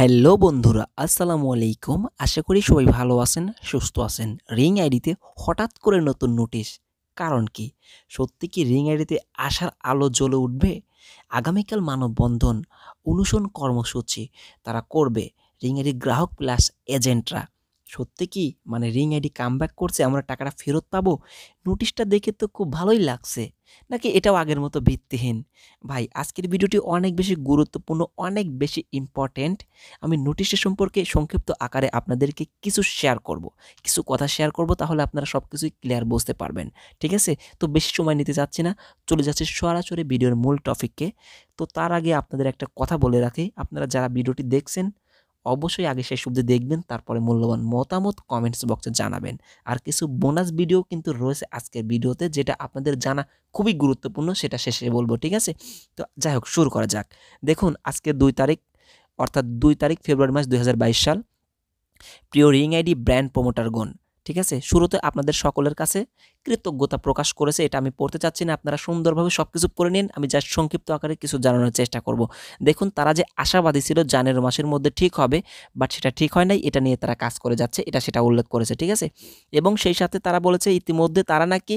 Hello বন্ধুরা আসসালামু আলাইকুম আশা করি সবাই ভালো আছেন সুস্থ আছেন রিং আইডিতে হঠাৎ করে নতুন নোটিশ কারণ কি সত্যি কি রিং আইডিতে আসার আলো জ্বলে উঠবে আগামীকাল মানববন্ধন অনুসরণ কর্মসূচি তারা করবে রিং আইডি গ্রাহক প্লাস এজেন্টরা সত্যি কি মানে রিং আইডি কামব্যাক করছে আমরা টাকাটা ফেরত পাবো নোটিশটা দেখে তো খুব ভালোই লাগছে নাকি এটাও আগের মতো ভিত্তিহীন ভাই আজকের ভিডিওটি অনেক বেশি গুরুত্বপূর্ণ অনেক বেশি ইম্পর্ট্যান্ট আমি নোটিশটা সম্পর্কে সংক্ষিপ্ত আকারে আপনাদেরকে কিছু শেয়ার করব। কিছু কথা শেয়ার করব তাহলে আপনারা সব কিছুই ক্লিয়ার বুঝতে পারবেন ঠিক আছে তো বেশি সময় নিতে যাচ্ছি না চলে যাচ্ছে সরাসরি ভিডিওর মূল টপিককে তো তার আগে আপনাদের একটা কথা বলে রাখি আপনারা যারা ভিডিওটি দেখছেন অবশ্যই আগে শেষ অব্দি দেখবেন তারপরে মূল্যবান মতামত কমেন্টস বক্সে জানাবেন আর কিছু বোনাস ভিডিও কিন্তু রয়েছে আজকের ভিডিওতে যেটা আপনাদের জানা খুবই গুরুত্বপূর্ণ সেটা শেষে বলবো ঠিক আছে তো যাই হোক শুরু করা যাক দেখুন আজকে দুই তারিখ অর্থাৎ দুই তারিখ ফেব্রুয়ারি মাস দুই সাল প্রিয় রিং আইডি ব্র্যান্ড গন ঠিক আছে শুরুতে আপনাদের সকলের কাছে কৃতজ্ঞতা প্রকাশ করেছে এটা আমি পড়তে চাচ্ছি না আপনারা সুন্দরভাবে সব কিছু পড়ে নিন আমি যা সংক্ষিপ্ত আকারে কিছু জানানোর চেষ্টা করব দেখুন তারা যে আশাবাদী ছিল জানের মাসের মধ্যে ঠিক হবে বাট সেটা ঠিক হয় নাই এটা নিয়ে তারা কাজ করে যাচ্ছে এটা সেটা উল্লেখ করেছে ঠিক আছে এবং সেই সাথে তারা বলেছে ইতিমধ্যে তারা নাকি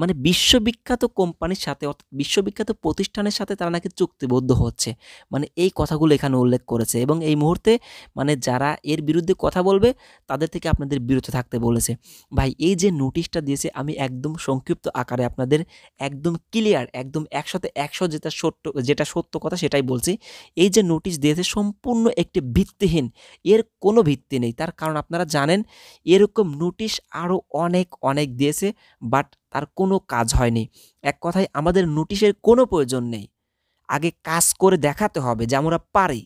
মানে বিশ্ববিখ্যাত কোম্পানির সাথে অর্থাৎ বিশ্ববিখ্যাত প্রতিষ্ঠানের সাথে তারা নাকি চুক্তিবদ্ধ হচ্ছে মানে এই কথাগুলো এখানে উল্লেখ করেছে এবং এই মুহূর্তে মানে যারা এর বিরুদ্ধে কথা বলবে তাদের থেকে আপনাদের বিরত থাকতে বলেছে ভাই এই যে নোটিশটা দিয়েছে আমি একদম সংক্ষিপ্ত আকারে আপনাদের একদম ক্লিয়ার একদম একসাথে একশো যেটা সত্য যেটা সত্য কথা সেটাই বলছি এই যে নোটিশ দিয়েছে সম্পূর্ণ একটি ভিত্তিহীন এর কোনো ভিত্তি নেই তার কারণ আপনারা জানেন এরকম নোটিশ আরও অনেক অনেক দিয়েছে বাট তার কোনো কাজ হয়নি এক কথায় আমাদের নোটিশের কোনো প্রয়োজন নেই আগে কাজ করে দেখাতে হবে যে আমরা পারি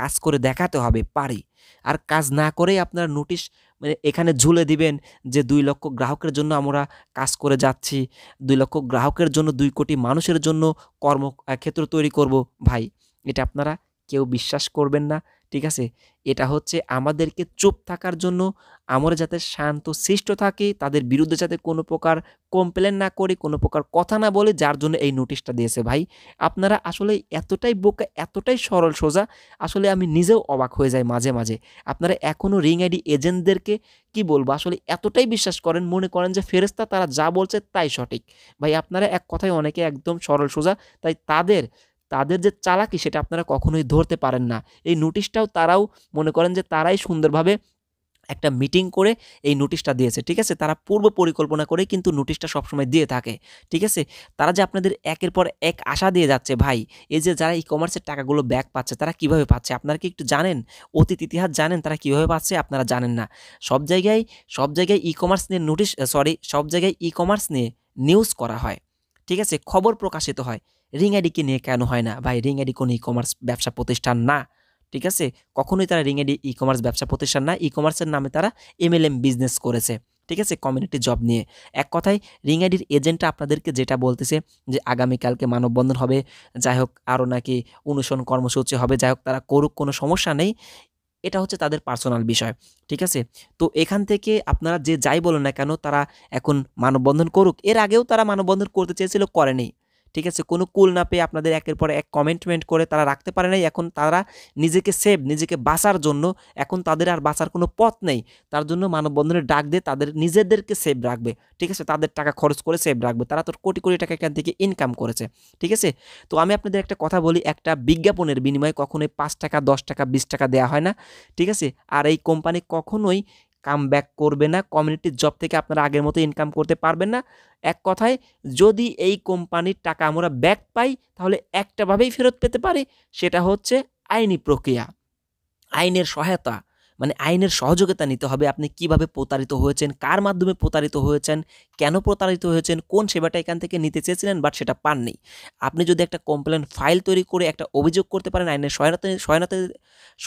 কাজ করে দেখাতে হবে পারি আর কাজ না করেই আপনারা নোটিশ মানে এখানে ঝুলে দিবেন যে দুই লক্ষ গ্রাহকের জন্য আমরা কাজ করে যাচ্ছি দুই লক্ষ গ্রাহকের জন্য দুই কোটি মানুষের জন্য কর্মক্ষেত্র তৈরি করব ভাই এটা আপনারা কেউ বিশ্বাস করবেন না ঠিক আছে এটা হচ্ছে আমাদেরকে চুপ থাকার জন্য আমরা যাতে শান্ত সৃষ্ট থাকি তাদের বিরুদ্ধে যাতে কোনো প্রকার কমপ্লেন না করি কোনো প্রকার কথা না বলে যার জন্য এই নোটিশটা দিয়েছে ভাই আপনারা আসলে এতটাই বোকা এতটাই সরল সোজা আসলে আমি নিজেও অবাক হয়ে যাই মাঝে মাঝে আপনারা এখনও রিং আইডি এজেন্টদেরকে কি বলবো আসলে এতটাই বিশ্বাস করেন মনে করেন যে ফেরেস্তা তারা যা বলছে তাই সঠিক ভাই আপনারা এক কথায় অনেকে একদম সরল সোজা তাই তাদের তাদের যে চালাকি সেটা আপনারা কখনোই ধরতে পারেন না এই নোটিশটাও তারাও মনে করেন যে তারাই সুন্দরভাবে একটা মিটিং করে এই নোটিশটা দিয়েছে ঠিক আছে তারা পূর্ব পরিকল্পনা করে কিন্তু নোটিশটা সবসময় দিয়ে থাকে ঠিক আছে তারা যে আপনাদের একের পর এক আশা দিয়ে যাচ্ছে ভাই এই যে যারা ই কমার্সের টাকাগুলো ব্যাক পাচ্ছে তারা কিভাবে পাচ্ছে আপনারা কি একটু জানেন অতীত ইতিহাস জানেন তারা কিভাবে পাচ্ছে আপনারা জানেন না সব জায়গায় সব জায়গায় ই কমার্স নিয়ে নোটিশ সরি সব জায়গায় ই কমার্স নিয়ে নিউজ করা হয় ঠিক আছে খবর প্রকাশিত হয় রিং আইডিকে নিয়ে কেন হয় না ভাই রিং আইডি কোনো ই কমার্স ব্যবসা প্রতিষ্ঠান না ঠিক আছে কখনোই তারা রিং আইডি ই কমার্স ব্যবসা প্রতিষ্ঠান না ই কমার্সের নামে তারা এমএলএম বিজনেস করেছে ঠিক আছে কমিউনিটি জব নিয়ে এক কথায় রিং আইডির এজেন্টটা আপনাদেরকে যেটা বলতেছে যে আগামীকালকে মানববন্ধন হবে যাই হোক আরও নাকি অনুসরণ কর্মসূচি হবে যাই হোক তারা করুক কোনো সমস্যা নেই এটা হচ্ছে তাদের পার্সোনাল বিষয় ঠিক আছে তো এখান থেকে আপনারা যে যাই বলুন না কেন তারা এখন মানববন্ধন করুক এর আগেও তারা মানববন্ধন করতে চেয়েছিল করেনি ঠিক আছে কোনো কুল না পেয়ে আপনাদের একের পর এক কমেন্টমেন্ট করে তারা রাখতে পারে নাই এখন তারা নিজেকে সেভ নিজেকে বাঁচার জন্য এখন তাদের আর বাঁচার কোনো পথ নেই তার জন্য মানববন্ধনের ডাক দিয়ে তাদের নিজেদেরকে সেভ রাখবে ঠিক আছে তাদের টাকা খরচ করে সেভ রাখবে তারা তো কোটি কোটি টাকা এখান থেকে ইনকাম করেছে ঠিক আছে তো আমি আপনাদের একটা কথা বলি একটা বিজ্ঞাপনের বিনিময়ে কখনোই পাঁচ টাকা দশ টাকা বিশ টাকা দেওয়া হয় না ঠিক আছে আর এই কোম্পানি কখনোই কাম ব্যাক করবে না কমিউনিটির জব থেকে আপনারা আগের মতো ইনকাম করতে পারবেন না এক কথায় যদি এই কোম্পানির টাকা আমরা ব্যাক পাই তাহলে একটাভাবেই ফেরত পেতে পারি সেটা হচ্ছে আইনি প্রক্রিয়া আইনের সহায়তা মানে আইনের সহযোগিতা নিতে হবে আপনি কিভাবে প্রতারিত হয়েছেন কার মাধ্যমে প্রতারিত হয়েছেন কেন প্রতারিত হয়েছেন কোন সেবাটা এখান থেকে নিতে চেয়েছিলেন বাট সেটা পাননি আপনি যদি একটা কমপ্লেন ফাইল তৈরি করে একটা অভিযোগ করতে পারেন আইনের সহায়তা সহায়তা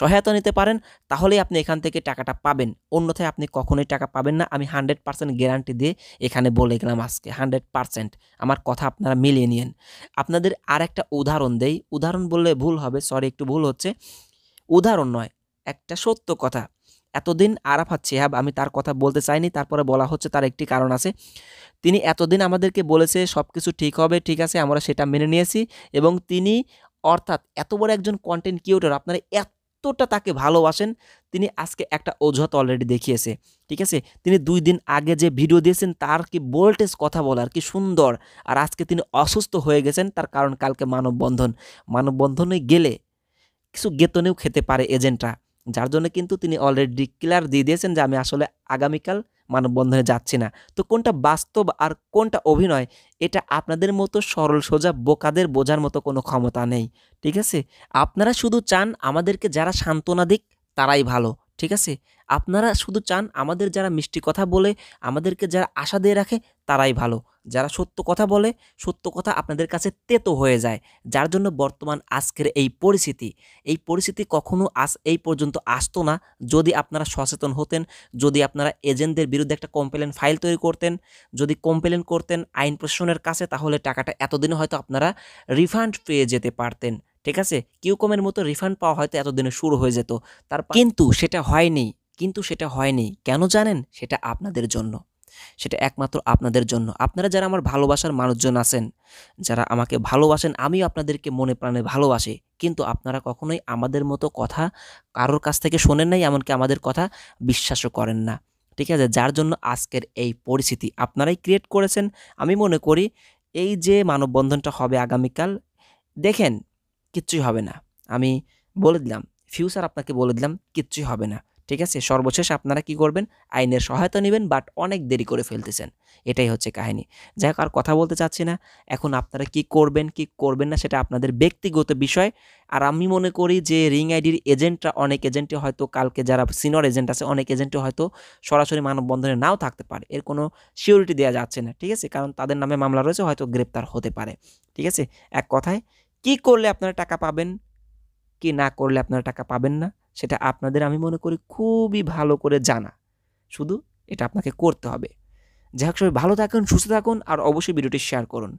সহায়তা নিতে পারেন তাহলেই আপনি এখান থেকে টাকাটা পাবেন অন্যথায় আপনি কখনোই টাকা পাবেন না আমি হান্ড্রেড পার্সেন্ট গ্যারান্টি দিয়ে এখানে বলে গেলাম আজকে হান্ড্রেড পার্সেন্ট আমার কথা আপনারা মিলিয়ে নিন আপনাদের আর একটা উদাহরণ দেই উদাহরণ বললে ভুল হবে সরি একটু ভুল হচ্ছে উদাহরণ নয় একটা সত্য কথা এতদিন আরাফাত সেহাব আমি তার কথা বলতে চাইনি তারপরে বলা হচ্ছে তার একটি কারণ আছে তিনি এতদিন আমাদেরকে বলেছে সব কিছু ঠিক হবে ঠিক আছে আমরা সেটা মেনে নিয়েছি এবং তিনি অর্থাৎ এত বড় একজন কন্টেন্ট ক্রিয়েটর আপনারা এতটা তাকে ভালোবাসেন তিনি আজকে একটা অজুহাত অলরেডি দেখিয়েছে ঠিক আছে তিনি দুই দিন আগে যে ভিডিও দিয়েছেন তার কি বোল্টেজ কথা বলার কি সুন্দর আর আজকে তিনি অসুস্থ হয়ে গেছেন তার কারণ কালকে মানববন্ধন মানববন্ধনে গেলে কিছু গেতনেও খেতে পারে এজেন্টরা যার জন্য কিন্তু তিনি অলরেডি ক্লিয়ার দিয়ে দিয়েছেন যে আমি আসলে আগামীকাল মানববন্ধনে যাচ্ছি না তো কোনটা বাস্তব আর কোনটা অভিনয় এটা আপনাদের মতো সরল সোজা বোকাদের বোঝার মতো কোনো ক্ষমতা নেই ঠিক আছে আপনারা শুধু চান আমাদেরকে যারা সান্ত্বনা দিক তারাই ভালো ঠিক আছে আপনারা শুধু চান আমাদের যারা মিষ্টি কথা বলে আমাদেরকে যারা আশা দিয়ে রাখে তারাই ভালো যারা সত্য কথা বলে সত্য কথা আপনাদের কাছে তেতো হয়ে যায় যার জন্য বর্তমান আজকের এই পরিস্থিতি এই পরিস্থিতি কখনো আস এই পর্যন্ত আসতো না যদি আপনারা সচেতন হতেন যদি আপনারা এজেন্টদের বিরুদ্ধে একটা কমপ্লেন ফাইল তৈরি করতেন যদি কমপ্লেন করতেন আইন প্রশাসনের কাছে তাহলে টাকাটা এতদিনে হয়তো আপনারা রিফান্ড পেয়ে যেতে পারতেন ঠিক আছে কিউকমের মতো রিফান্ড পাওয়া হয়তো এতদিনে শুরু হয়ে যেত তার কিন্তু সেটা হয়নি কিন্তু সেটা হয়নি কেন জানেন সেটা আপনাদের জন্য সেটা একমাত্র আপনাদের জন্য আপনারা যারা আমার ভালোবাসার মানুষজন আছেন যারা আমাকে ভালোবাসেন আমিও আপনাদেরকে মনে প্রাণে ভালোবাসি কিন্তু আপনারা কখনোই আমাদের মতো কথা কারোর কাছ থেকে শোনেন নাই এমনকি আমাদের কথা বিশ্বাসও করেন না ঠিক আছে যার জন্য আজকের এই পরিস্থিতি আপনারাই ক্রিয়েট করেছেন আমি মনে করি এই যে মানববন্ধনটা হবে আগামীকাল দেখেন কিচ্ছুই হবে না আমি বলে দিলাম ফিউচার আপনাকে বলে দিলাম কিচ্ছুই হবে না ঠিক আছে সর্বশেষ আপনারা কি করবেন আইনের সহায়তা নেবেন বাট অনেক দেরি করে ফেলতেছেন এটাই হচ্ছে কাহিনী যাই হোক আর কথা বলতে চাচ্ছি না এখন আপনারা কি করবেন কি করবেন না সেটা আপনাদের ব্যক্তিগত বিষয় আর আমি মনে করি যে রিং আইডির এজেন্টরা অনেক এজেন্টে হয়তো কালকে যারা সিনিয়র এজেন্ট আছে অনেক এজেন্টে হয়তো সরাসরি মানববন্ধনে নাও থাকতে পারে এর কোনো সিওরিটি দেওয়া যাচ্ছে না ঠিক আছে কারণ তাদের নামে মামলা রয়েছে হয়তো গ্রেপ্তার হতে পারে ঠিক আছে এক কথায় কি করলে আপনারা টাকা পাবেন কি না করলে আপনারা টাকা পাবেন না সেটা আপনাদের আমি মনে করি খুবই ভালো করে জানা শুধু এটা আপনাকে করতে হবে যাই হোক সবাই ভালো থাকুন সুস্থ থাকুন আর অবশ্যই ভিডিওটি শেয়ার করুন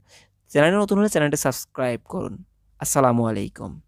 চ্যানেলে নতুন হলে চ্যানেলটি সাবস্ক্রাইব করুন আসসালামু আলাইকুম